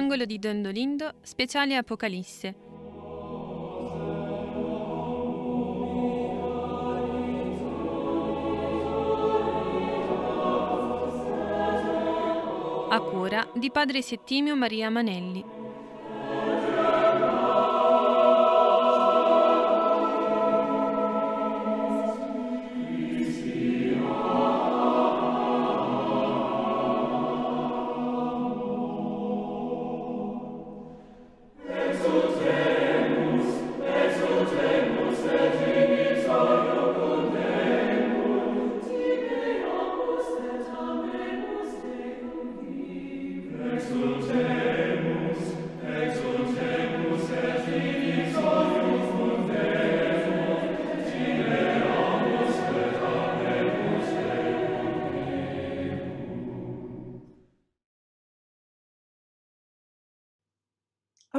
L'angolo di Dondolindo, speciale Apocalisse. A cura di padre Settimio Maria Manelli.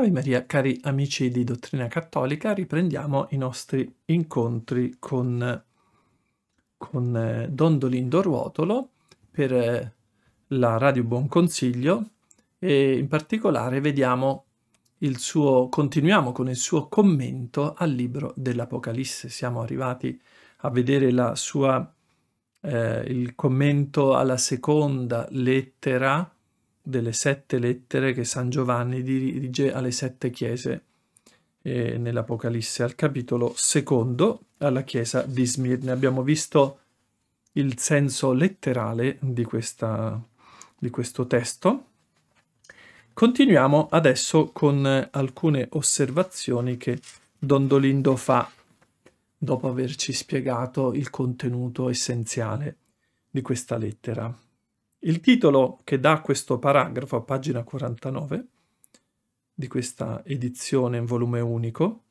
Ave Maria, cari amici di Dottrina Cattolica, riprendiamo i nostri incontri con, con eh, Don Dolindo Ruotolo per eh, la Radio Buon Consiglio e in particolare vediamo il suo, continuiamo con il suo commento al libro dell'Apocalisse. Siamo arrivati a vedere la sua, eh, il commento alla seconda lettera delle sette lettere che San Giovanni dirige alle sette chiese eh, nell'Apocalisse, al capitolo secondo, alla chiesa di Smirne. Abbiamo visto il senso letterale di, questa, di questo testo. Continuiamo adesso con alcune osservazioni che Dondolindo fa dopo averci spiegato il contenuto essenziale di questa lettera. Il titolo che dà questo paragrafo a pagina 49 di questa edizione in volume unico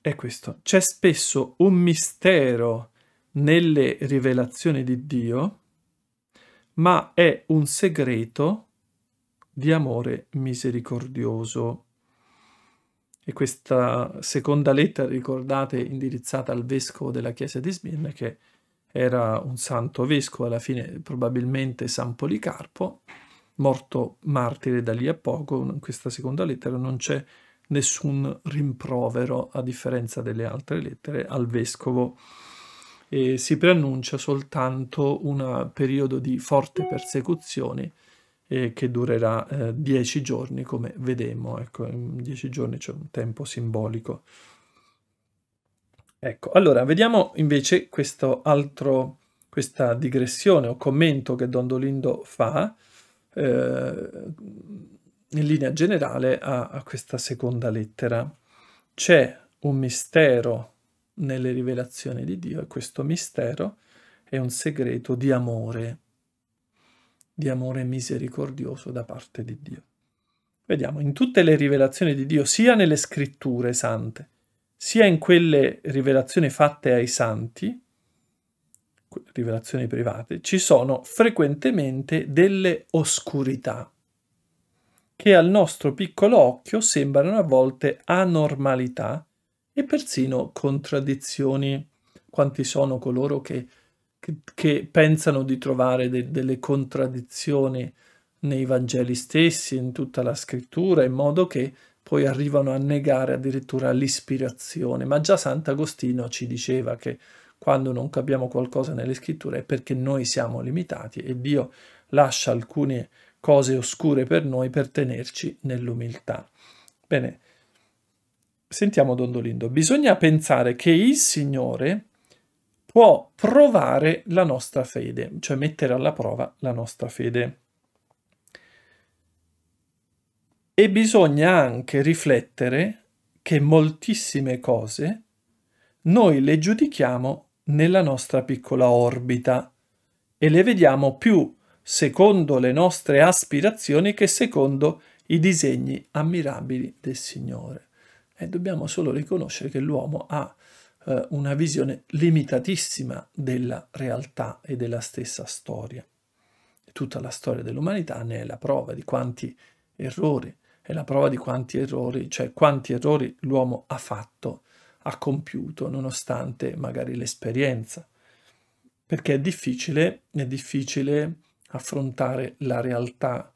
è questo. C'è spesso un mistero nelle rivelazioni di Dio, ma è un segreto di amore misericordioso. E questa seconda lettera, ricordate, indirizzata al vescovo della chiesa di Smirna, che era un santo vescovo, alla fine probabilmente San Policarpo, morto martire da lì a poco, in questa seconda lettera non c'è nessun rimprovero, a differenza delle altre lettere, al vescovo. E si preannuncia soltanto un periodo di forte persecuzione eh, che durerà eh, dieci giorni, come vedremo. Ecco, dieci giorni c'è un tempo simbolico. Ecco, allora vediamo invece questo altro, questa digressione o commento che Don Dolindo fa eh, in linea generale a, a questa seconda lettera. C'è un mistero nelle rivelazioni di Dio e questo mistero è un segreto di amore, di amore misericordioso da parte di Dio. Vediamo, in tutte le rivelazioni di Dio, sia nelle scritture sante, sia in quelle rivelazioni fatte ai santi, rivelazioni private, ci sono frequentemente delle oscurità che al nostro piccolo occhio sembrano a volte anormalità e persino contraddizioni. Quanti sono coloro che, che, che pensano di trovare de, delle contraddizioni nei Vangeli stessi, in tutta la scrittura, in modo che poi arrivano a negare addirittura l'ispirazione. Ma già Sant'Agostino ci diceva che quando non capiamo qualcosa nelle scritture è perché noi siamo limitati e Dio lascia alcune cose oscure per noi per tenerci nell'umiltà. Bene, sentiamo Dondolindo. Bisogna pensare che il Signore può provare la nostra fede, cioè mettere alla prova la nostra fede. E bisogna anche riflettere che moltissime cose noi le giudichiamo nella nostra piccola orbita e le vediamo più secondo le nostre aspirazioni che secondo i disegni ammirabili del Signore. E dobbiamo solo riconoscere che l'uomo ha eh, una visione limitatissima della realtà e della stessa storia. Tutta la storia dell'umanità ne è la prova di quanti errori è la prova di quanti errori, cioè quanti errori l'uomo ha fatto, ha compiuto, nonostante magari l'esperienza. Perché è difficile, è difficile affrontare la realtà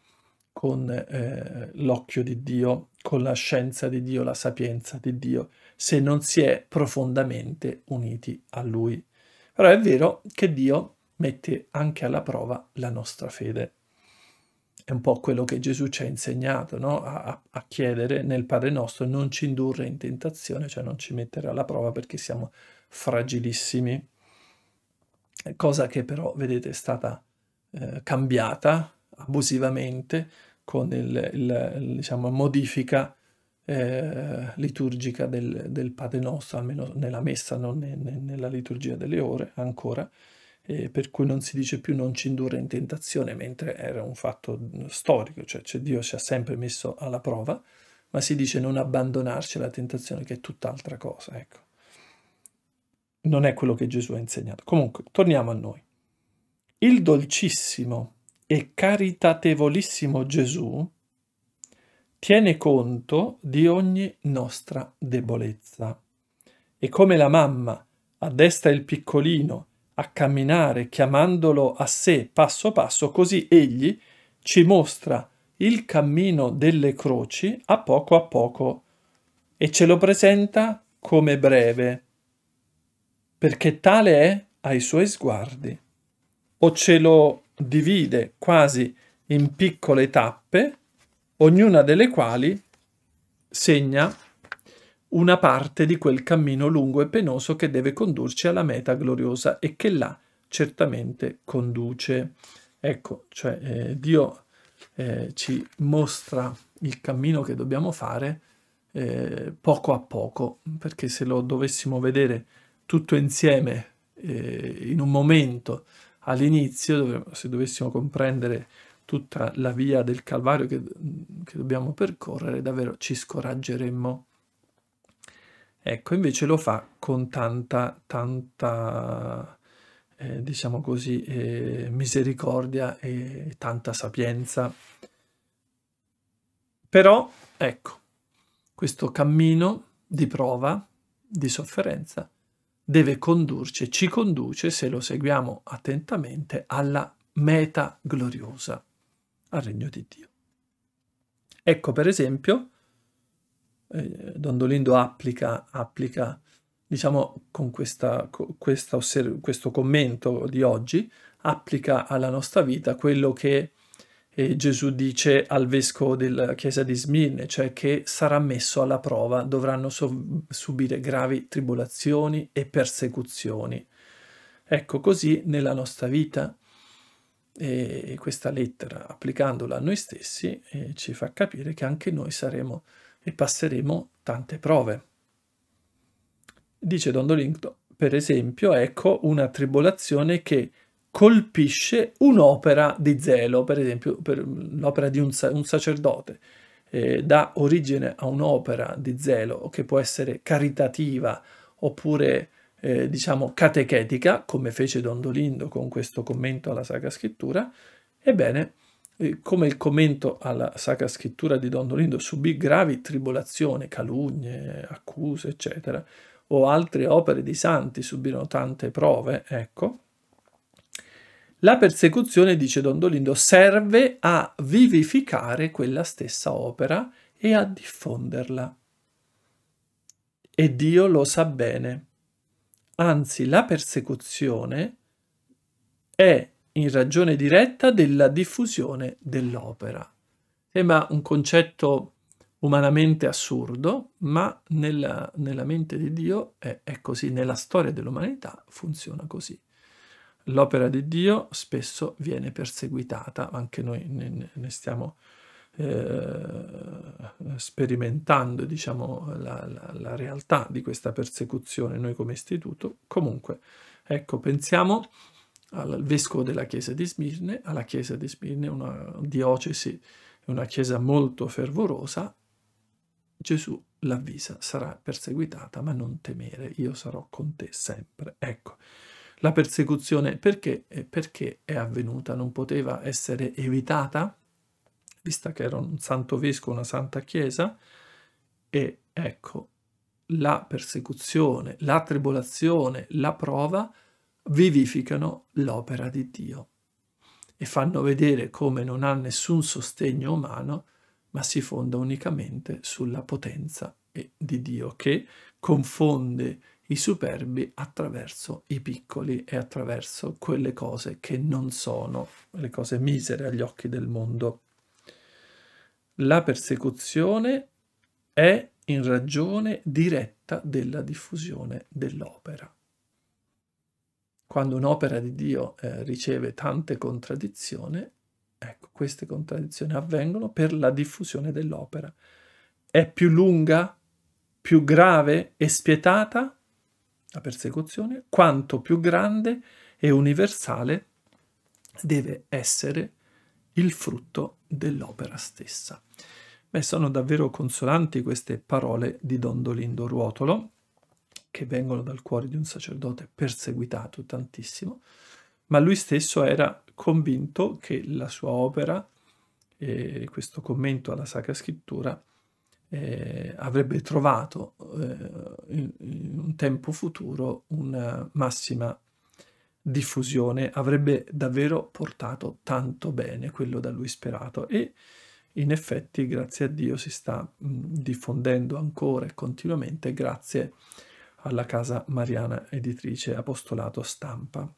con eh, l'occhio di Dio, con la scienza di Dio, la sapienza di Dio, se non si è profondamente uniti a Lui. Però è vero che Dio mette anche alla prova la nostra fede è un po' quello che Gesù ci ha insegnato no? a, a, chiedere nel Padre nostro, non ci indurre in tentazione, cioè non ci mettere alla prova perché siamo fragilissimi, eh, cosa che però, vedete, è stata eh, cambiata abusivamente con il, il, il diciamo, modifica eh, liturgica del, del, Padre nostro, almeno nella messa, non ne, ne, nella liturgia delle ore ancora, eh, per cui non si dice più non ci indurre in tentazione, mentre era un fatto storico, cioè, cioè Dio ci ha sempre messo alla prova, ma si dice non abbandonarci alla tentazione, che è tutt'altra cosa. Ecco. Non è quello che Gesù ha insegnato. Comunque, torniamo a noi. Il dolcissimo e caritatevolissimo Gesù tiene conto di ogni nostra debolezza. E come la mamma addestra il piccolino a camminare chiamandolo a sé passo passo, così egli ci mostra il cammino delle croci a poco a poco e ce lo presenta come breve, perché tale è ai suoi sguardi, o ce lo divide quasi in piccole tappe, ognuna delle quali segna una parte di quel cammino lungo e penoso che deve condurci alla meta gloriosa e che là certamente conduce. Ecco, cioè eh, Dio eh, ci mostra il cammino che dobbiamo fare eh, poco a poco, perché se lo dovessimo vedere tutto insieme eh, in un momento all'inizio, se dovessimo comprendere tutta la via del Calvario che, che dobbiamo percorrere, davvero ci scoraggeremmo Ecco, invece lo fa con tanta, tanta, eh, diciamo così, eh, misericordia e tanta sapienza. Però, ecco, questo cammino di prova, di sofferenza, deve condurci, ci conduce, se lo seguiamo attentamente, alla meta gloriosa, al regno di Dio. Ecco, per esempio, eh, Dondolindo applica, applica diciamo con questa, questa questo commento di oggi, applica alla nostra vita quello che eh, Gesù dice al vescovo della chiesa di Smirne, cioè che sarà messo alla prova, dovranno so subire gravi tribolazioni e persecuzioni. Ecco così nella nostra vita eh, questa lettera, applicandola a noi stessi, eh, ci fa capire che anche noi saremo e passeremo tante prove. Dice Dondolinto, per esempio, ecco una tribolazione che colpisce un'opera di zelo, per esempio per l'opera di un, un sacerdote, eh, dà origine a un'opera di zelo che può essere caritativa oppure eh, diciamo catechetica, come fece Dondolindo con questo commento alla Sacra Scrittura, ebbene eh, come il commento alla Sacra Scrittura di Don Dolindo, subì gravi tribolazioni, calunnie, accuse, eccetera, o altre opere di santi subirono tante prove, ecco, la persecuzione, dice Don Dolindo, serve a vivificare quella stessa opera e a diffonderla. E Dio lo sa bene. Anzi, la persecuzione è in ragione diretta della diffusione dell'opera. Sembra un concetto umanamente assurdo, ma nella, nella mente di Dio è, è così, nella storia dell'umanità funziona così. L'opera di Dio spesso viene perseguitata, anche noi ne, ne stiamo eh, sperimentando diciamo, la, la, la, realtà di questa persecuzione noi come istituto. Comunque, ecco, pensiamo al vescovo della chiesa di Smirne, alla chiesa di Smirne, una diocesi, una chiesa molto fervorosa, Gesù l'avvisa, sarà perseguitata, ma non temere, io sarò con te sempre. Ecco, la persecuzione perché, eh, perché è avvenuta? Non poteva essere evitata, vista che era un santo vescovo, una santa chiesa, e ecco, la persecuzione, la tribolazione, la prova vivificano l'opera di Dio e fanno vedere come non ha nessun sostegno umano, ma si fonda unicamente sulla potenza eh, di Dio che confonde i superbi attraverso i piccoli e attraverso quelle cose che non sono le cose misere agli occhi del mondo. La persecuzione è in ragione diretta della diffusione dell'opera. Quando un'opera di Dio eh, riceve tante contraddizioni, ecco, queste contraddizioni avvengono per la diffusione dell'opera. È più lunga, più grave e spietata la persecuzione, quanto più grande e universale deve essere il frutto dell'opera stessa. Beh, sono davvero consolanti queste parole di Dondolindo Ruotolo, che vengono dal cuore di un sacerdote perseguitato tantissimo, ma lui stesso era convinto che la sua opera, eh, questo commento alla Sacra Scrittura, eh, avrebbe trovato eh, in, in, un tempo futuro una massima diffusione, avrebbe davvero portato tanto bene quello da lui sperato e in effetti grazie a Dio si sta mh, diffondendo ancora e continuamente grazie a alla casa Mariana Editrice Apostolato Stampa.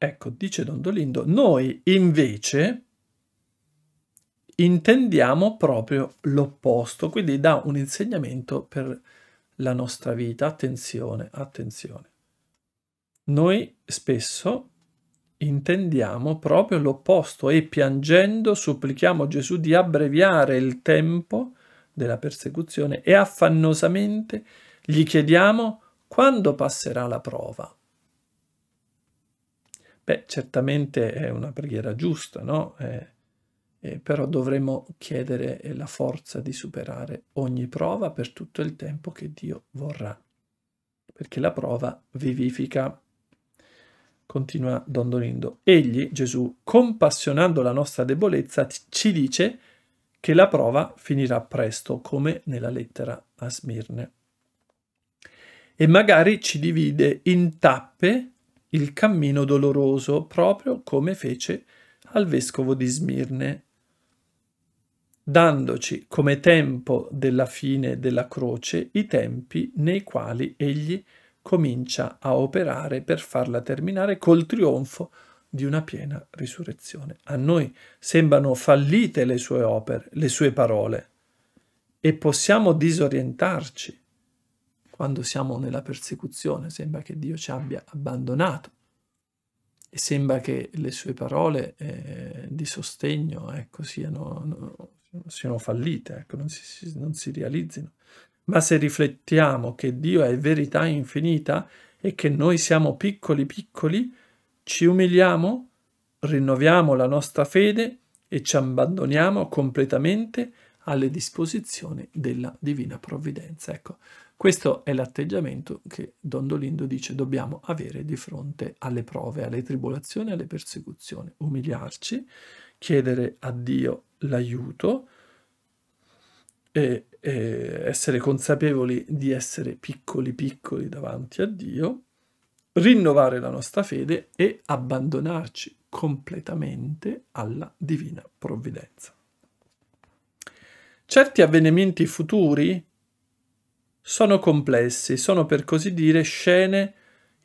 Ecco, dice Dondolindo, noi invece intendiamo proprio l'opposto, quindi dà un insegnamento per la nostra vita. Attenzione, attenzione. Noi spesso intendiamo proprio l'opposto e piangendo supplichiamo Gesù di abbreviare il tempo della persecuzione e affannosamente gli chiediamo quando passerà la prova. Beh, certamente è una preghiera giusta, no? Eh, eh, però dovremmo chiedere la forza di superare ogni prova per tutto il tempo che Dio vorrà, perché la prova vivifica. Continua Don Donindo. Egli, Gesù, compassionando la nostra debolezza, ci dice che la prova finirà presto, come nella lettera a Smirne. E magari ci divide in tappe il cammino doloroso, proprio come fece al vescovo di Smirne, dandoci come tempo della fine della croce i tempi nei quali egli comincia a operare per farla terminare col trionfo di una piena risurrezione. A noi sembrano fallite le sue opere, le sue parole, e possiamo disorientarci quando siamo nella persecuzione. Sembra che Dio ci abbia abbandonato e sembra che le sue parole eh, di sostegno ecco, siano, no, siano, fallite, ecco, non, si, non si realizzino. Ma se riflettiamo che Dio è verità infinita e che noi siamo piccoli piccoli, ci umiliamo, rinnoviamo la nostra fede e ci abbandoniamo completamente alle disposizioni della divina provvidenza. Ecco, questo è l'atteggiamento che Dondolindo dice dobbiamo avere di fronte alle prove, alle tribolazioni, alle persecuzioni. Umiliarci, chiedere a Dio l'aiuto, e, e essere consapevoli di essere piccoli piccoli davanti a Dio rinnovare la nostra fede e abbandonarci completamente alla divina provvidenza. Certi avvenimenti futuri sono complessi, sono per così dire scene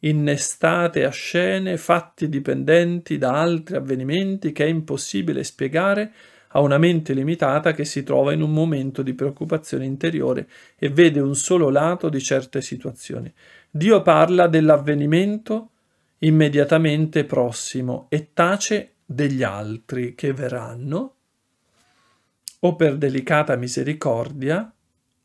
innestate a scene, fatti dipendenti da altri avvenimenti che è impossibile spiegare a una mente limitata che si trova in un momento di preoccupazione interiore e vede un solo lato di certe situazioni. Dio parla dell'avvenimento immediatamente prossimo e tace degli altri che verranno, o per delicata misericordia,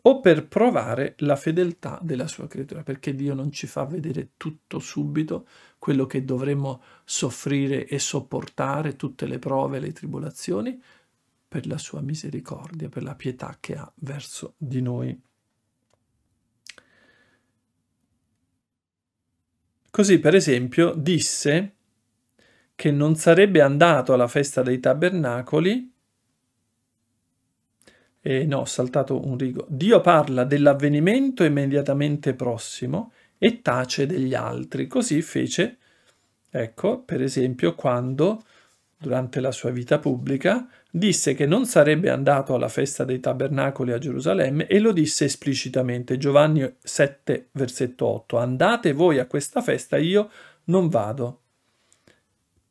o per provare la fedeltà della sua creatura, perché Dio non ci fa vedere tutto subito, quello che dovremmo soffrire e sopportare, tutte le prove, le tribolazioni, per la sua misericordia, per la pietà che ha verso di noi. Così, per esempio, disse che non sarebbe andato alla festa dei tabernacoli. E no, ho saltato un rigo. Dio parla dell'avvenimento immediatamente prossimo e tace degli altri. Così fece, ecco, per esempio, quando durante la sua vita pubblica disse che non sarebbe andato alla festa dei tabernacoli a Gerusalemme e lo disse esplicitamente Giovanni 7 versetto 8 andate voi a questa festa io non vado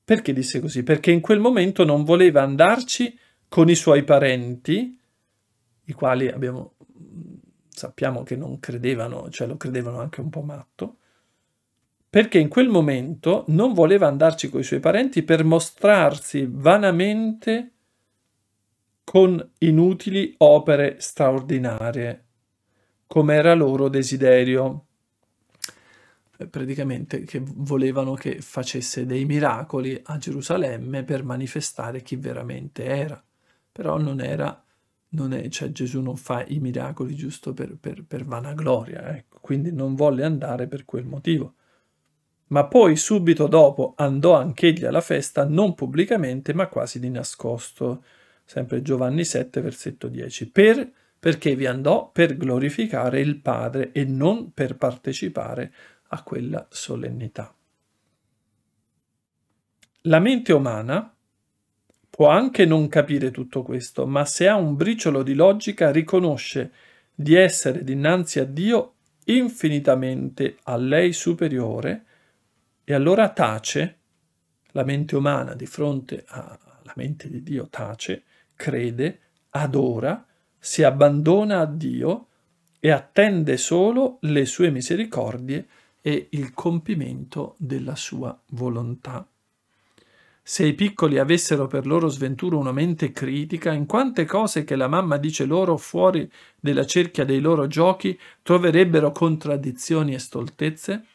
perché disse così perché in quel momento non voleva andarci con i suoi parenti i quali abbiamo, sappiamo che non credevano cioè lo credevano anche un po' matto perché in quel momento non voleva andarci con i suoi parenti per mostrarsi vanamente con inutili opere straordinarie, come era loro desiderio. Eh, praticamente che volevano che facesse dei miracoli a Gerusalemme per manifestare chi veramente era. Però non era, non è, cioè Gesù non fa i miracoli giusto per, per, per vanagloria, ecco. quindi non volle andare per quel motivo. Ma poi subito dopo andò anch'egli alla festa, non pubblicamente, ma quasi di nascosto sempre Giovanni 7, versetto 10, per, perché vi andò per glorificare il Padre e non per partecipare a quella solennità. La mente umana può anche non capire tutto questo, ma se ha un briciolo di logica riconosce di essere dinanzi a Dio infinitamente a lei superiore e allora tace, la mente umana di fronte alla mente di Dio tace crede, adora, si abbandona a Dio e attende solo le sue misericordie e il compimento della sua volontà. Se i piccoli avessero per loro sventura una mente critica, in quante cose che la mamma dice loro fuori della cerchia dei loro giochi troverebbero contraddizioni e stoltezze?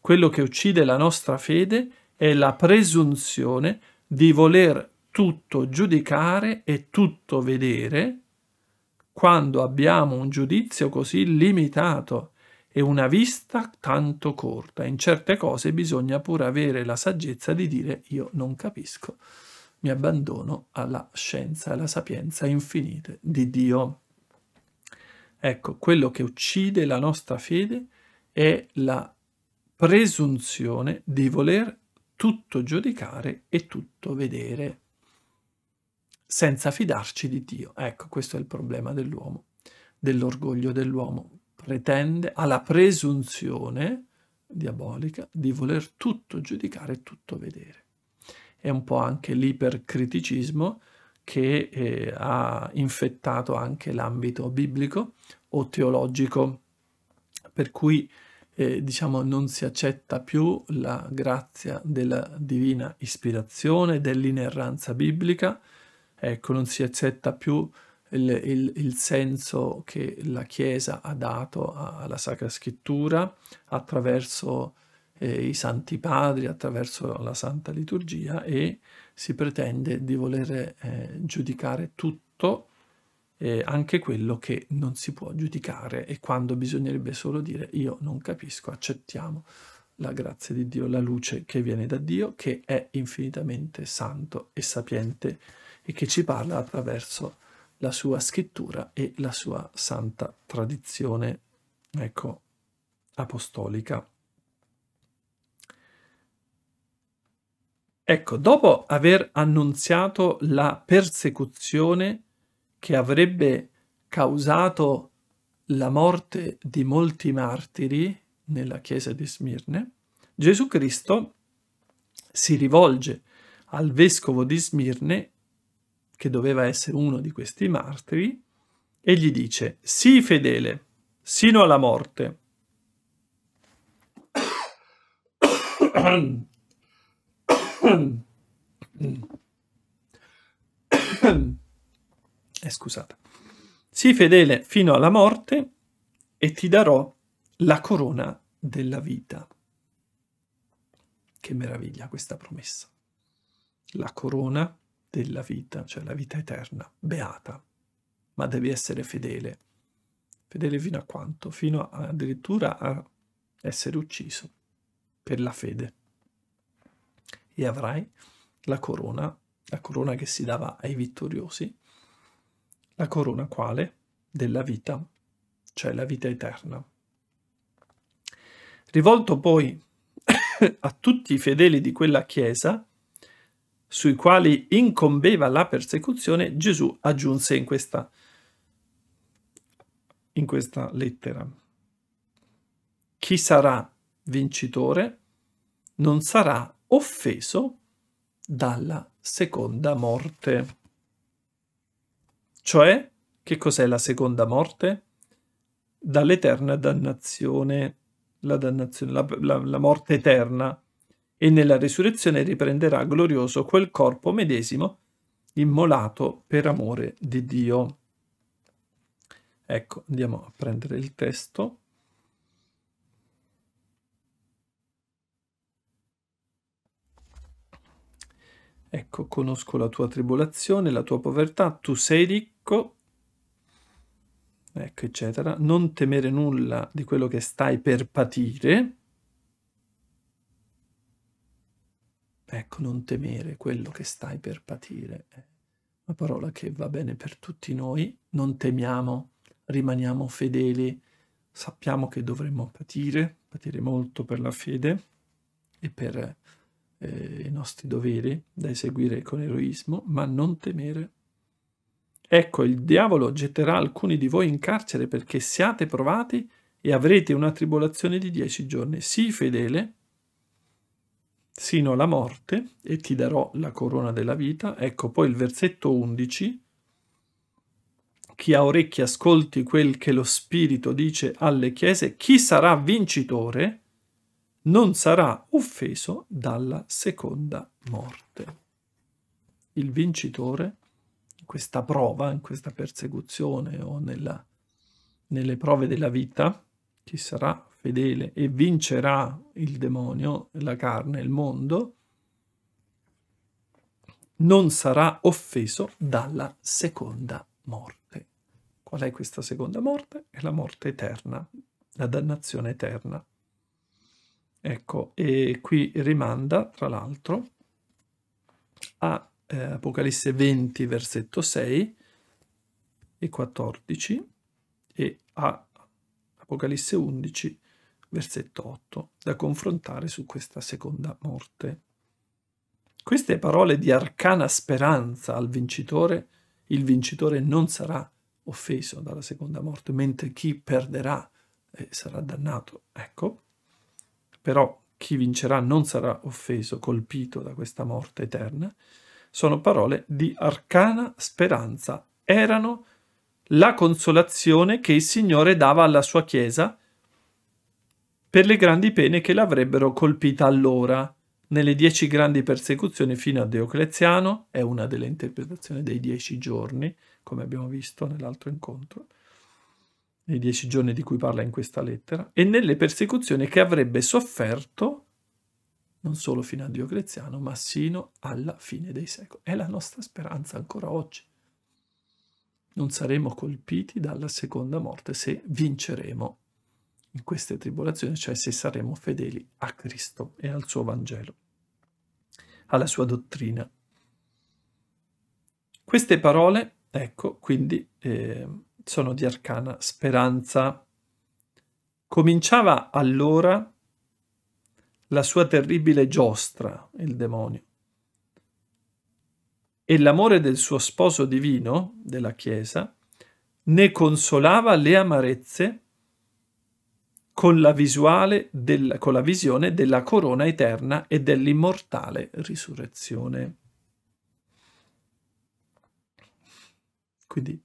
Quello che uccide la nostra fede è la presunzione di voler tutto giudicare e tutto vedere quando abbiamo un giudizio così limitato e una vista tanto corta. In certe cose bisogna pure avere la saggezza di dire io non capisco, mi abbandono alla scienza alla sapienza infinite di Dio. Ecco, quello che uccide la nostra fede è la presunzione di voler tutto giudicare e tutto vedere senza fidarci di Dio. Ecco, questo è il problema dell'uomo, dell'orgoglio dell'uomo. Pretende, ha la presunzione diabolica di voler tutto giudicare, tutto vedere. È un po' anche l'ipercriticismo che eh, ha infettato anche l'ambito biblico o teologico, per cui eh, diciamo non si accetta più la grazia della divina ispirazione, dell'inerranza biblica, ecco, non si accetta più il, il, il senso che la Chiesa ha dato alla Sacra Scrittura attraverso eh, i Santi Padri, attraverso la Santa Liturgia e si pretende di voler eh, giudicare tutto, eh, anche quello che non si può giudicare e quando bisognerebbe solo dire io non capisco, accettiamo la grazia di Dio, la luce che viene da Dio, che è infinitamente santo e sapiente e che ci parla attraverso la sua scrittura e la sua santa tradizione ecco, apostolica. Ecco, dopo aver annunziato la persecuzione che avrebbe causato la morte di molti martiri nella chiesa di Smirne, Gesù Cristo si rivolge al vescovo di Smirne che doveva essere uno di questi martiri, e gli dice, sii fedele, sino alla morte. Eh, scusate. Sii fedele fino alla morte e ti darò la corona della vita. Che meraviglia questa promessa. La corona della vita, cioè la vita eterna, beata, ma devi essere fedele. Fedele fino a quanto? Fino addirittura a essere ucciso per la fede. E avrai la corona, la corona che si dava ai vittoriosi, la corona quale? Della vita, cioè la vita eterna. Rivolto poi a tutti i fedeli di quella chiesa, sui quali incombeva la persecuzione, Gesù aggiunse in questa, in questa lettera. Chi sarà vincitore non sarà offeso dalla seconda morte. Cioè, che cos'è la seconda morte? Dall'eterna dannazione, la, dannazione la, la, la morte eterna e nella risurrezione riprenderà glorioso quel corpo medesimo immolato per amore di Dio. Ecco, andiamo a prendere il testo. Ecco, conosco la tua tribolazione, la tua povertà, tu sei ricco, ecco, eccetera. Non temere nulla di quello che stai per patire. Ecco, non temere quello che stai per patire. È una parola che va bene per tutti noi. Non temiamo, rimaniamo fedeli, sappiamo che dovremmo patire, patire molto per la fede e per eh, i nostri doveri da eseguire con eroismo, ma non temere. Ecco, il diavolo getterà alcuni di voi in carcere perché siate provati e avrete una tribolazione di dieci giorni. Sii fedele sino alla morte e ti darò la corona della vita. Ecco poi il versetto 11. Chi ha orecchi ascolti quel che lo Spirito dice alle chiese, chi sarà vincitore non sarà offeso dalla seconda morte. Il vincitore, in questa prova, in questa persecuzione o nella, nelle prove della vita, chi sarà fedele e vincerà il demonio, la carne, il mondo, non sarà offeso dalla seconda morte. Qual è questa seconda morte? È la morte eterna, la dannazione eterna. Ecco, e qui rimanda, tra l'altro, a eh, Apocalisse 20, versetto 6 e 14 e a Apocalisse 11, versetto 8, da confrontare su questa seconda morte. Queste parole di arcana speranza al vincitore, il vincitore non sarà offeso dalla seconda morte, mentre chi perderà eh, sarà dannato. Ecco, però chi vincerà non sarà offeso, colpito da questa morte eterna. Sono parole di arcana speranza. Erano la consolazione che il Signore dava alla sua Chiesa per le grandi pene che l'avrebbero colpita allora. Nelle dieci grandi persecuzioni fino a Diocleziano, è una delle interpretazioni dei dieci giorni, come abbiamo visto nell'altro incontro, nei dieci giorni di cui parla in questa lettera, e nelle persecuzioni che avrebbe sofferto non solo fino a Diocleziano, ma sino alla fine dei secoli. È la nostra speranza ancora oggi. Non saremo colpiti dalla seconda morte se vinceremo in queste tribolazioni, cioè se saremo fedeli a Cristo e al suo Vangelo, alla sua dottrina. Queste parole, ecco, quindi eh, sono di arcana speranza. Cominciava allora la sua terribile giostra, il demonio, e l'amore del suo sposo divino, della Chiesa, ne consolava le amarezze con la, del, con la visione della corona eterna e dell'immortale risurrezione. Quindi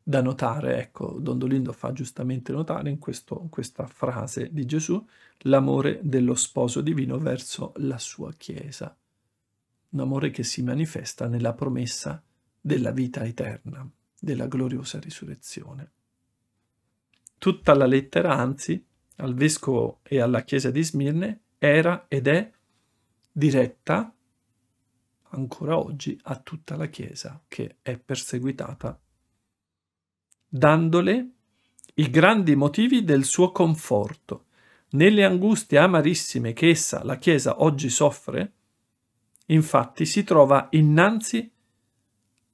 da notare, ecco, Dondolindo fa giustamente notare in, questo, in questa frase di Gesù l'amore dello sposo divino verso la sua Chiesa, un amore che si manifesta nella promessa della vita eterna, della gloriosa risurrezione. Tutta la lettera, anzi, al vescovo e alla chiesa di Smirne era ed è diretta ancora oggi a tutta la chiesa che è perseguitata, dandole i grandi motivi del suo conforto nelle angustie amarissime che essa, la chiesa, oggi soffre. Infatti si trova innanzi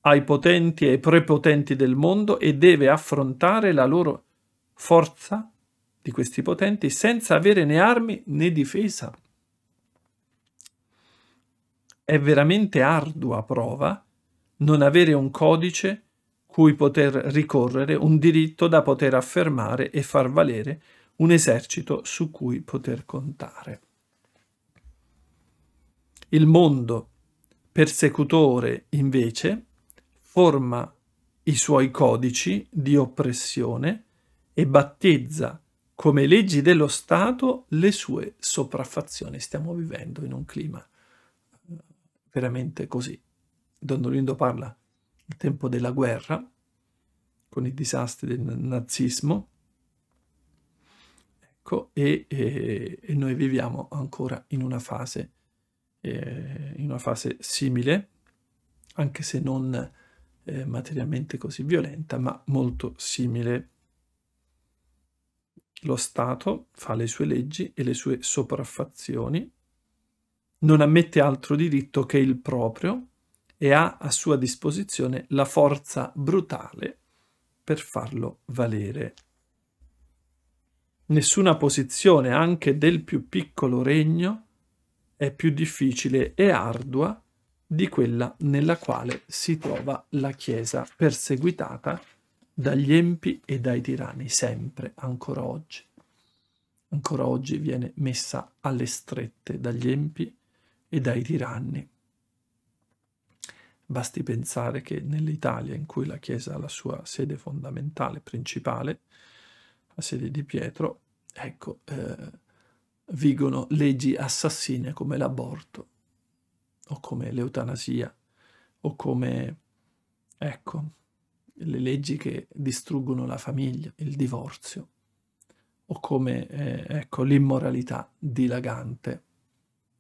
ai potenti e prepotenti del mondo e deve affrontare la loro forza di questi potenti senza avere né armi né difesa. È veramente ardua prova non avere un codice cui poter ricorrere, un diritto da poter affermare e far valere, un esercito su cui poter contare. Il mondo persecutore, invece, forma i suoi codici di oppressione, e battezza come leggi dello Stato le sue sopraffazioni. Stiamo vivendo in un clima eh, veramente così. Don Lindo parla del tempo della guerra, con i disastri del nazismo, ecco, e, e, e noi viviamo ancora in una fase, eh, in una fase simile, anche se non eh, materialmente così violenta, ma molto simile lo Stato fa le sue leggi e le sue sopraffazioni, non ammette altro diritto che il proprio e ha a sua disposizione la forza brutale per farlo valere. Nessuna posizione, anche del più piccolo regno, è più difficile e ardua di quella nella quale si trova la Chiesa perseguitata dagli empi e dai tiranni, sempre, ancora oggi. Ancora oggi viene messa alle strette dagli empi e dai tiranni. Basti pensare che nell'Italia, in cui la Chiesa ha la sua sede fondamentale, principale, la sede di Pietro, ecco, eh, vigono leggi assassine come l'aborto, o come l'eutanasia, o come, ecco, le leggi che distruggono la famiglia, il divorzio, o come eh, ecco, l'immoralità dilagante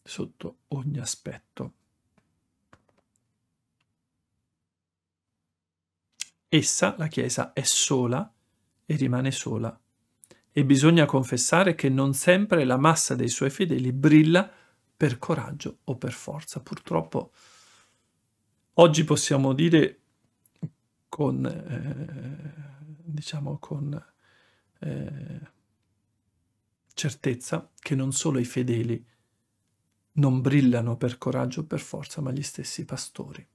sotto ogni aspetto. Essa, la Chiesa, è sola e rimane sola. E bisogna confessare che non sempre la massa dei suoi fedeli brilla per coraggio o per forza. Purtroppo oggi possiamo dire con, eh, diciamo, con eh, certezza che non solo i fedeli non brillano per coraggio o per forza, ma gli stessi pastori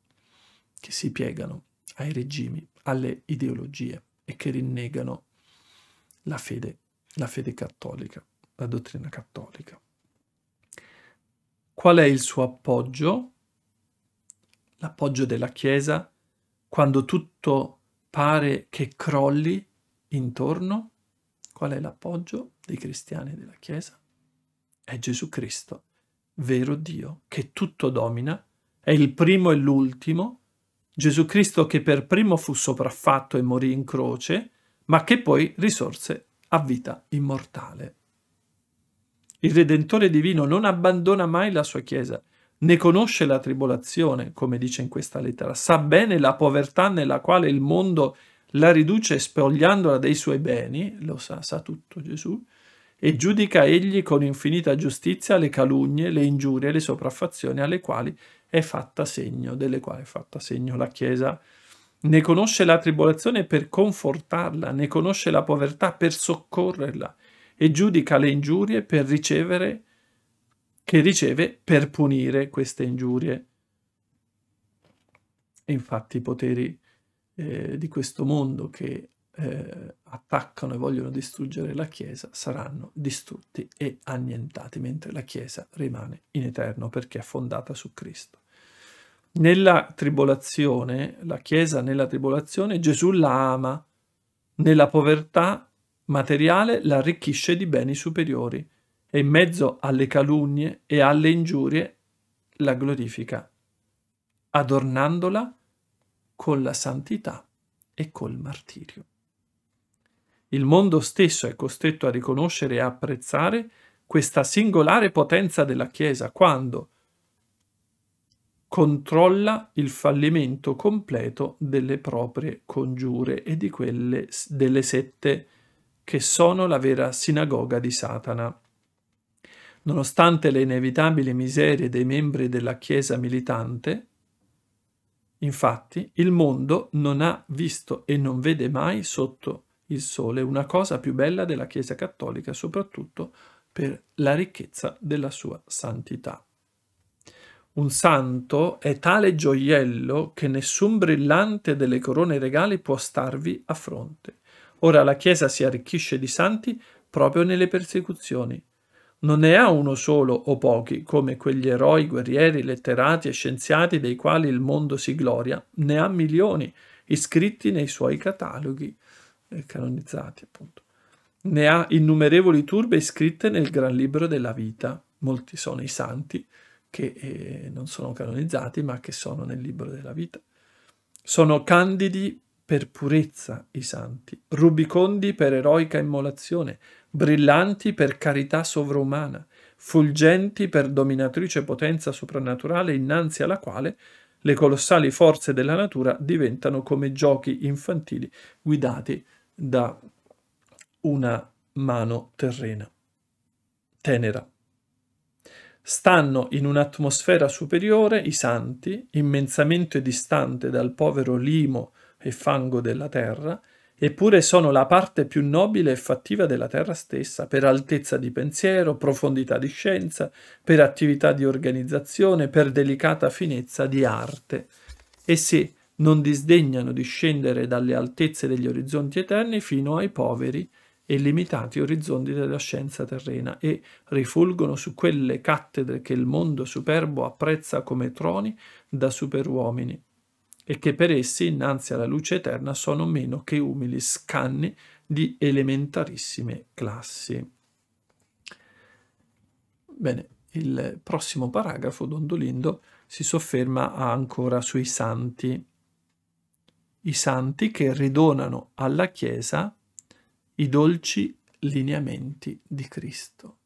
che si piegano ai regimi, alle ideologie e che rinnegano la fede, la fede cattolica, la dottrina cattolica. Qual è il suo appoggio? L'appoggio della Chiesa quando tutto pare che crolli intorno, qual è l'appoggio dei cristiani e della Chiesa? È Gesù Cristo, vero Dio, che tutto domina, è il primo e l'ultimo, Gesù Cristo che per primo fu sopraffatto e morì in croce, ma che poi risorse a vita immortale. Il Redentore divino non abbandona mai la sua Chiesa, ne conosce la tribolazione, come dice in questa lettera, sa bene la povertà nella quale il mondo la riduce spogliandola dei suoi beni, lo sa, sa tutto Gesù, e giudica egli con infinita giustizia le calunnie, le ingiurie, le sopraffazioni alle quali è fatta segno, delle quali è fatta segno la Chiesa. Ne conosce la tribolazione per confortarla, ne conosce la povertà per soccorrerla e giudica le ingiurie per ricevere che riceve per punire queste ingiurie. E infatti i poteri eh, di questo mondo che eh, attaccano e vogliono distruggere la Chiesa saranno distrutti e annientati, mentre la Chiesa rimane in eterno perché è fondata su Cristo. Nella tribolazione, la Chiesa nella tribolazione, Gesù la ama, nella povertà materiale la arricchisce di beni superiori, e in mezzo alle calunnie e alle ingiurie la glorifica, adornandola con la santità e col martirio. Il mondo stesso è costretto a riconoscere e apprezzare questa singolare potenza della Chiesa quando controlla il fallimento completo delle proprie congiure e di quelle delle sette che sono la vera sinagoga di Satana nonostante le inevitabili miserie dei membri della Chiesa militante, infatti il mondo non ha visto e non vede mai sotto il sole una cosa più bella della Chiesa cattolica, soprattutto per la ricchezza della sua santità. Un santo è tale gioiello che nessun brillante delle corone regali può starvi a fronte. Ora la Chiesa si arricchisce di santi proprio nelle persecuzioni, non ne ha uno solo o pochi, come quegli eroi, guerrieri, letterati e scienziati dei quali il mondo si gloria, ne ha milioni iscritti nei suoi cataloghi eh, canonizzati, appunto. Ne ha innumerevoli turbe iscritte nel gran libro della vita. Molti sono i santi che eh, non sono canonizzati, ma che sono nel libro della vita. Sono candidi per purezza i santi, rubicondi per eroica immolazione, brillanti per carità sovrumana, fulgenti per dominatrice potenza soprannaturale innanzi alla quale le colossali forze della natura diventano come giochi infantili guidati da una mano terrena, tenera. Stanno in un'atmosfera superiore i santi, immensamente distante dal povero limo e fango della terra, eppure sono la parte più nobile e fattiva della terra stessa, per altezza di pensiero, profondità di scienza, per attività di organizzazione, per delicata finezza di arte. Essi non disdegnano di scendere dalle altezze degli orizzonti eterni fino ai poveri e limitati orizzonti della scienza terrena e rifulgono su quelle cattedre che il mondo superbo apprezza come troni da superuomini e che per essi innanzi alla luce eterna sono meno che umili scanni di elementarissime classi. Bene, il prossimo paragrafo, Dondolindo, si sofferma ancora sui santi. I santi che ridonano alla Chiesa i dolci lineamenti di Cristo.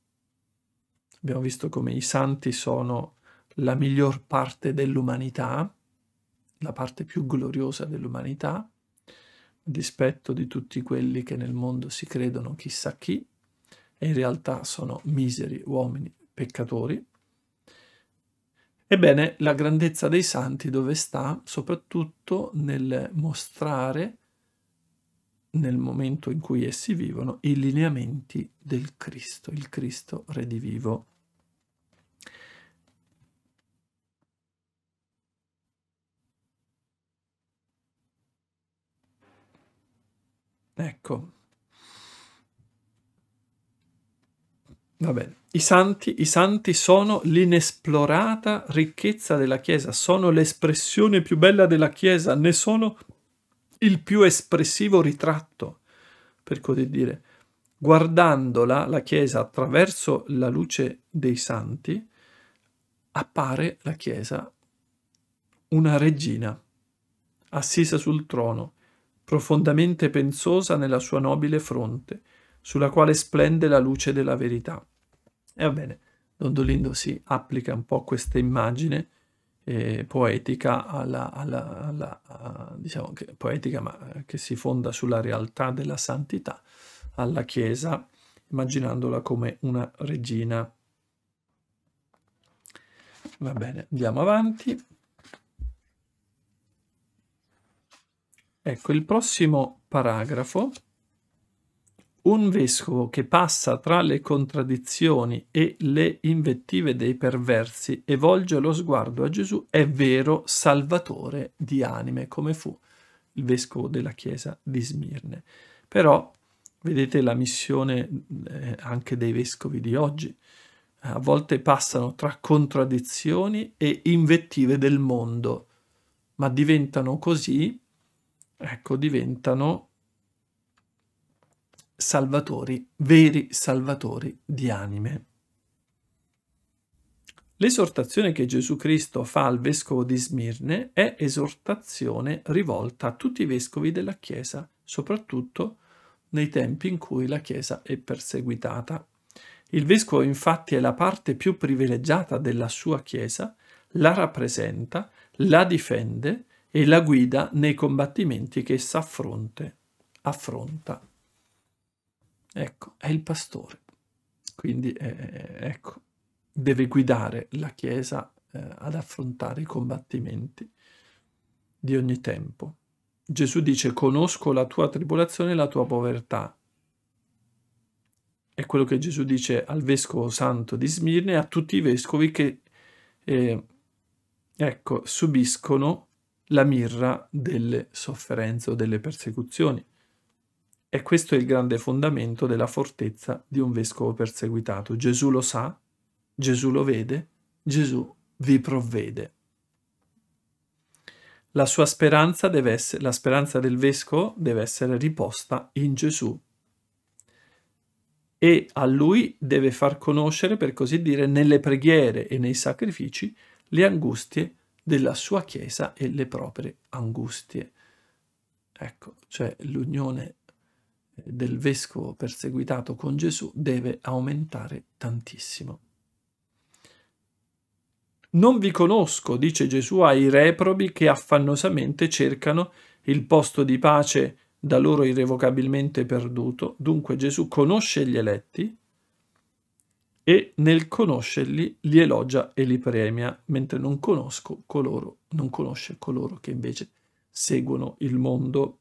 Abbiamo visto come i santi sono la miglior parte dell'umanità, la parte più gloriosa dell'umanità, a dispetto di tutti quelli che nel mondo si credono chissà chi, e in realtà sono miseri uomini peccatori. Ebbene, la grandezza dei santi dove sta? Soprattutto nel mostrare, nel momento in cui essi vivono, i lineamenti del Cristo, il Cristo redivivo. Ecco. Va bene. I santi, I santi sono l'inesplorata ricchezza della Chiesa, sono l'espressione più bella della Chiesa, ne sono il più espressivo ritratto, per così dire. Guardandola, la Chiesa, attraverso la luce dei santi, appare la Chiesa una regina, assisa sul trono, profondamente pensosa nella sua nobile fronte, sulla quale splende la luce della verità. E va bene, Dondolindo si applica un po' questa immagine eh, poetica, alla, alla, alla, a, eh, diciamo che, poetica ma eh, che si fonda sulla realtà della santità, alla Chiesa, immaginandola come una regina. Va bene, andiamo avanti. Ecco, il prossimo paragrafo. Un vescovo che passa tra le contraddizioni e le invettive dei perversi e volge lo sguardo a Gesù è vero salvatore di anime, come fu il vescovo della chiesa di Smirne. Però vedete la missione eh, anche dei vescovi di oggi. A volte passano tra contraddizioni e invettive del mondo, ma diventano così ecco, diventano salvatori, veri salvatori di anime. L'esortazione che Gesù Cristo fa al vescovo di Smirne è esortazione rivolta a tutti i vescovi della Chiesa, soprattutto nei tempi in cui la Chiesa è perseguitata. Il vescovo infatti è la parte più privilegiata della sua Chiesa, la rappresenta, la difende e la guida nei combattimenti che essa affronte, affronta. Ecco, è il pastore. Quindi, eh, eh, ecco, deve guidare la Chiesa eh, ad affrontare i combattimenti di ogni tempo. Gesù dice, conosco la tua tribolazione e la tua povertà. È quello che Gesù dice al vescovo santo di Smirne e a tutti i vescovi che, eh, ecco, subiscono la mirra delle sofferenze o delle persecuzioni. E questo è il grande fondamento della fortezza di un vescovo perseguitato. Gesù lo sa, Gesù lo vede, Gesù vi provvede. La sua speranza deve essere, la speranza del vescovo deve essere riposta in Gesù e a lui deve far conoscere, per così dire, nelle preghiere e nei sacrifici le angustie della sua Chiesa e le proprie angustie. Ecco, cioè l'unione eh, del vescovo perseguitato con Gesù deve aumentare tantissimo. Non vi conosco, dice Gesù ai reprobi che affannosamente cercano il posto di pace da loro irrevocabilmente perduto. Dunque Gesù conosce gli eletti, e nel conoscerli li elogia e li premia, mentre non, coloro, non conosce coloro che invece seguono il mondo.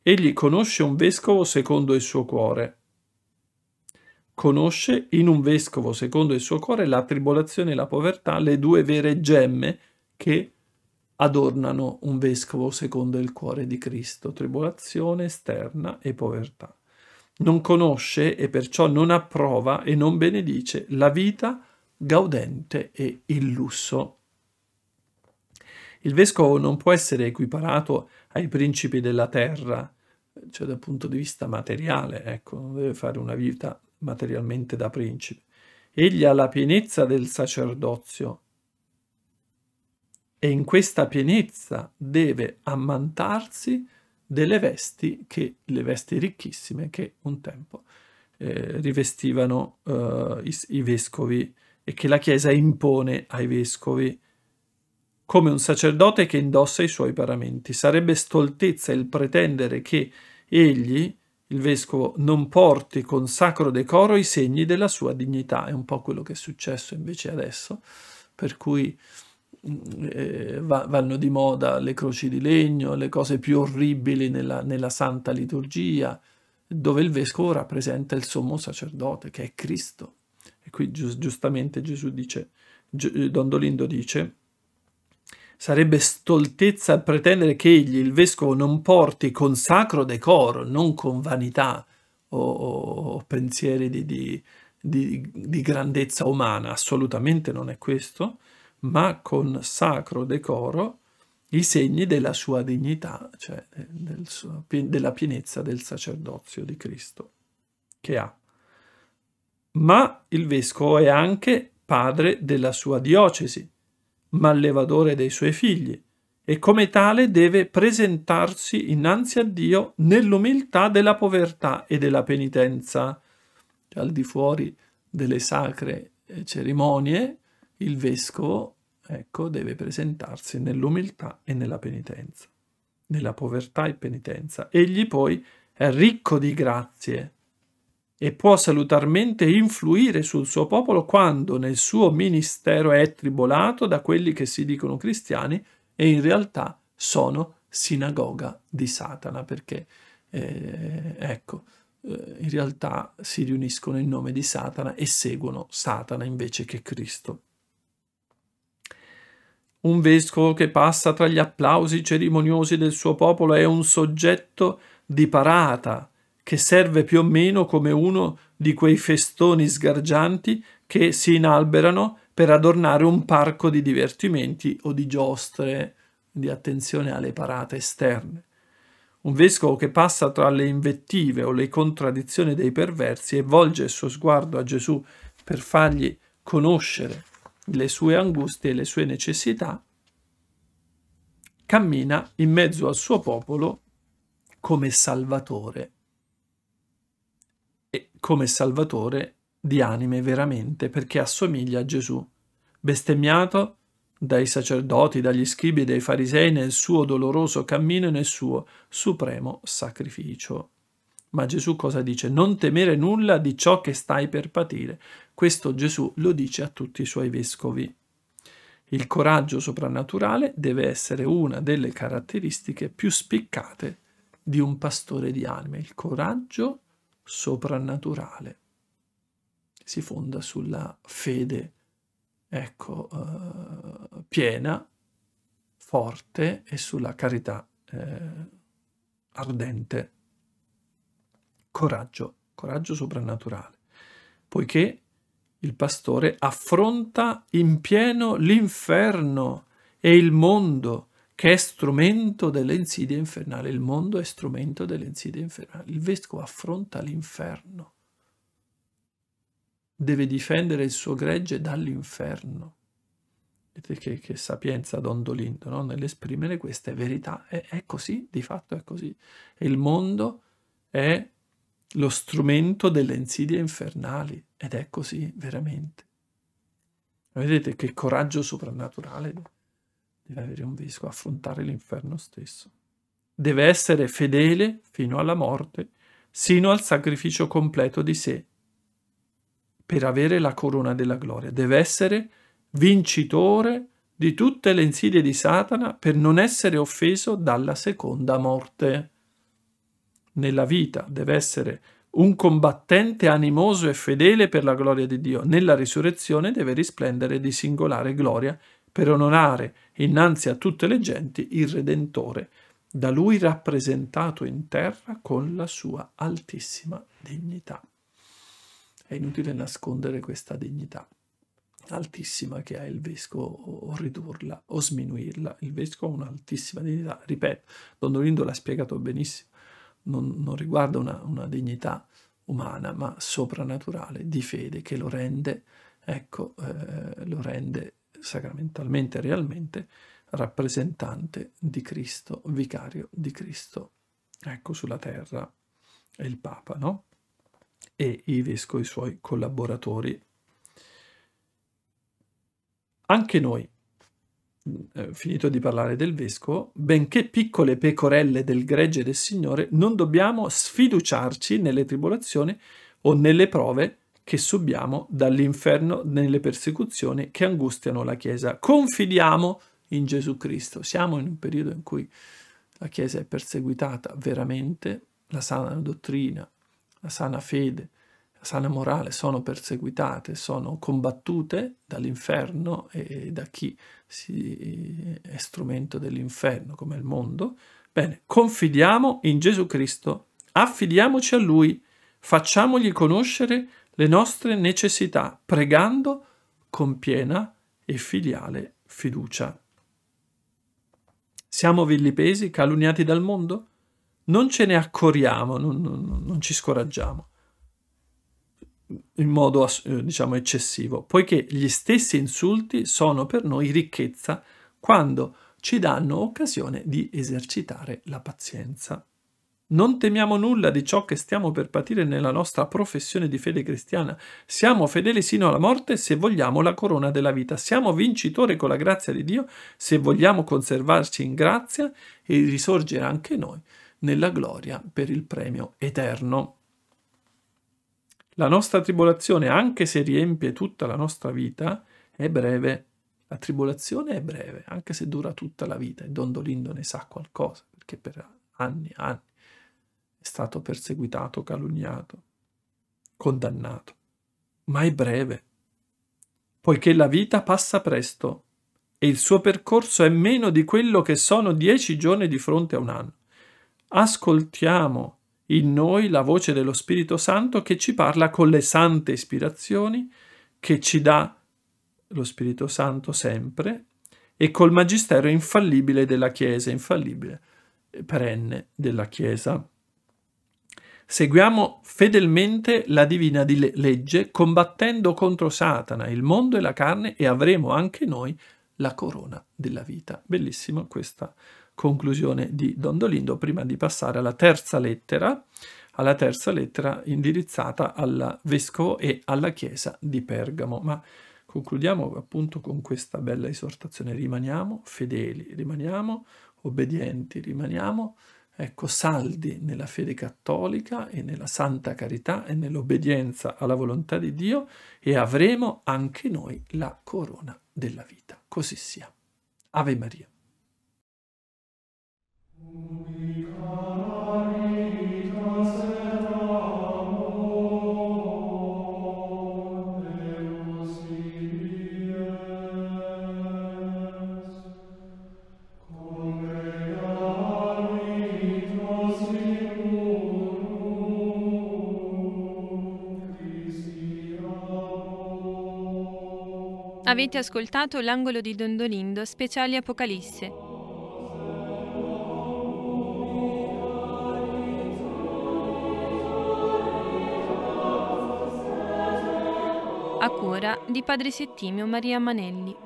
Egli conosce un vescovo secondo il suo cuore. Conosce in un vescovo secondo il suo cuore la tribolazione e la povertà, le due vere gemme che adornano un vescovo secondo il cuore di Cristo, tribolazione esterna e povertà non conosce e perciò non approva e non benedice la vita gaudente e il lusso. Il vescovo non può essere equiparato ai principi della terra, cioè dal punto di vista materiale, ecco, non deve fare una vita materialmente da principe. Egli ha la pienezza del sacerdozio e in questa pienezza deve ammantarsi delle vesti, che, le vesti ricchissime che un tempo eh, rivestivano eh, i, i vescovi e che la Chiesa impone ai vescovi come un sacerdote che indossa i suoi paramenti. Sarebbe stoltezza il pretendere che egli, il vescovo, non porti con sacro decoro i segni della sua dignità. È un po' quello che è successo invece adesso, per cui eh, vanno di moda le croci di legno, le cose più orribili nella, nella santa liturgia, dove il vescovo rappresenta il sommo sacerdote, che è Cristo. E qui giustamente Gesù dice, eh, Dondolindo dice, sarebbe stoltezza pretendere che egli, il vescovo, non porti con sacro decoro, non con vanità o, o pensieri di, di, di, di grandezza umana. Assolutamente non è questo ma con sacro decoro i segni della sua dignità, cioè del suo, della pienezza del sacerdozio di Cristo che ha. Ma il vescovo è anche padre della sua diocesi, mallevatore dei suoi figli, e come tale deve presentarsi innanzi a Dio nell'umiltà della povertà e della penitenza. Cioè, al di fuori delle sacre eh, cerimonie, il vescovo ecco, deve presentarsi nell'umiltà e nella penitenza, nella povertà e penitenza. Egli poi è ricco di grazie e può salutarmente influire sul suo popolo quando nel suo ministero è tribolato da quelli che si dicono cristiani e in realtà sono sinagoga di Satana, perché eh, ecco, eh, in realtà si riuniscono in nome di Satana e seguono Satana invece che Cristo. Un vescovo che passa tra gli applausi cerimoniosi del suo popolo è un soggetto di parata, che serve più o meno come uno di quei festoni sgargianti che si inalberano per adornare un parco di divertimenti o di giostre di attenzione alle parate esterne. Un vescovo che passa tra le invettive o le contraddizioni dei perversi e volge il suo sguardo a Gesù per fargli conoscere le sue angustie e le sue necessità, cammina in mezzo al suo popolo come salvatore e come salvatore di anime veramente perché assomiglia a Gesù, bestemmiato dai sacerdoti, dagli scribi e dai farisei nel suo doloroso cammino e nel suo supremo sacrificio. Ma Gesù cosa dice? Non temere nulla di ciò che stai per patire, questo Gesù lo dice a tutti i suoi vescovi. Il coraggio soprannaturale deve essere una delle caratteristiche più spiccate di un pastore di anime. Il coraggio soprannaturale si fonda sulla fede, ecco, eh, piena, forte e sulla carità eh, ardente. Coraggio, coraggio soprannaturale, poiché il pastore affronta in pieno l'inferno e il mondo che è strumento delle insidie infernali. Il mondo è strumento delle insidie infernali. Il vescovo affronta l'inferno. Deve difendere il suo gregge dall'inferno. Vedete che, che, sapienza Don Dolindo no? nell'esprimere queste verità. È, è così, di fatto è così. Il mondo è lo strumento delle insidie infernali, ed è così veramente. Vedete che coraggio soprannaturale deve avere un vescovo, affrontare l'inferno stesso. Deve essere fedele fino alla morte, sino al sacrificio completo di sé, per avere la corona della gloria. Deve essere vincitore di tutte le insidie di Satana per non essere offeso dalla seconda morte. Nella vita deve essere un combattente animoso e fedele per la gloria di Dio. Nella risurrezione deve risplendere di singolare gloria per onorare innanzi a tutte le genti il Redentore, da lui rappresentato in terra con la sua altissima dignità. È inutile nascondere questa dignità altissima che ha il vescovo o ridurla o sminuirla. Il vescovo ha un'altissima dignità, ripeto, Don Dolindo l'ha spiegato benissimo non, non riguarda una, una, dignità umana, ma soprannaturale, di fede, che lo rende, ecco, eh, lo rende sacramentalmente, realmente, rappresentante di Cristo, vicario di Cristo, ecco, sulla terra è il Papa, no? E i vescovi, i suoi collaboratori. Anche noi eh, finito di parlare del vescovo, benché piccole pecorelle del gregge del Signore, non dobbiamo sfiduciarci nelle tribolazioni o nelle prove che subiamo dall'inferno, nelle persecuzioni che angustiano la Chiesa. Confidiamo in Gesù Cristo. Siamo in un periodo in cui la Chiesa è perseguitata veramente, la sana dottrina, la sana fede, sana morale sono perseguitate, sono combattute dall'inferno e da chi è strumento dell'inferno come il mondo. Bene, confidiamo in Gesù Cristo, affidiamoci a Lui, facciamogli conoscere le nostre necessità, pregando con piena e filiale fiducia. Siamo villipesi, calunniati dal mondo? Non ce ne accoriamo, non, non, non ci scoraggiamo in modo eh, diciamo eccessivo, poiché gli stessi insulti sono per noi ricchezza quando ci danno occasione di esercitare la pazienza. Non temiamo nulla di ciò che stiamo per patire nella nostra professione di fede cristiana. Siamo fedeli sino alla morte se vogliamo la corona della vita. Siamo vincitori con la grazia di Dio se vogliamo conservarci in grazia e risorgere anche noi nella gloria per il premio eterno. La nostra tribolazione, anche se riempie tutta la nostra vita, è breve. La tribolazione è breve, anche se dura tutta la vita. E Dondolindo ne sa qualcosa, perché per anni e anni è stato perseguitato, calunniato, condannato. Ma è breve, poiché la vita passa presto e il suo percorso è meno di quello che sono dieci giorni di fronte a un anno. Ascoltiamo in noi la voce dello Spirito Santo che ci parla con le sante ispirazioni che ci dà lo Spirito Santo sempre e col magistero infallibile della Chiesa, infallibile, eh, perenne della Chiesa. Seguiamo fedelmente la divina legge combattendo contro Satana, il mondo e la carne e avremo anche noi la corona della vita. Bellissima questa conclusione di Dondolindo prima di passare alla terza lettera, alla terza lettera indirizzata al vescovo e alla chiesa di Pergamo. Ma concludiamo appunto con questa bella esortazione, rimaniamo fedeli, rimaniamo obbedienti, rimaniamo ecco, saldi nella fede cattolica e nella santa carità e nell'obbedienza alla volontà di Dio e avremo anche noi la corona della vita. Così sia. Ave Maria. Avete ascoltato l'angolo di Dondolindo, speciali Apocalisse. A cura di Padre Settimio Maria Manelli.